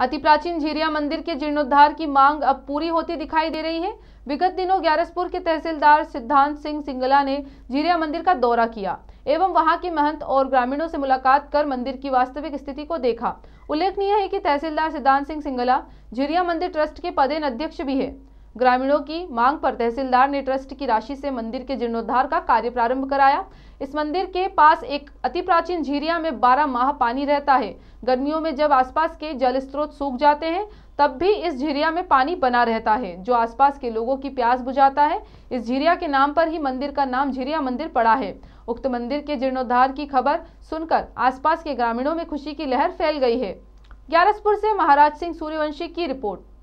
अति प्राचीन झीरिया मंदिर के जीर्णोद्धार की मांग अब पूरी होती दिखाई दे रही है विगत दिनों ग्यारसपुर के तहसीलदार सिद्धांत सिंह सिंगला ने झीरिया मंदिर का दौरा किया एवं वहां के महंत और ग्रामीणों से मुलाकात कर मंदिर की वास्तविक स्थिति को देखा उल्लेखनीय है कि तहसीलदार सिद्धांत सिंह सिंगला झिरिया मंदिर ट्रस्ट के पदेन अध्यक्ष भी है ग्रामीणों की मांग पर तहसीलदार ने ट्रस्ट की राशि से मंदिर के जीर्णोद्धार का कार्य प्रारंभ कराया इस मंदिर के पास एक अति प्राचीन झीरिया में 12 माह पानी रहता है गर्मियों में जब आसपास के जल स्त्रोत सूख जाते हैं तब भी इस झीरिया में पानी बना रहता है जो आसपास के लोगों की प्यास बुझाता है इस झीरिया के नाम पर ही मंदिर का नाम झीरिया मंदिर पड़ा है उक्त मंदिर के जीर्णोद्धार की खबर सुनकर आसपास के ग्रामीणों में खुशी की लहर फैल गई है ग्यारसपुर से महाराज सिंह सूर्यवंशी की रिपोर्ट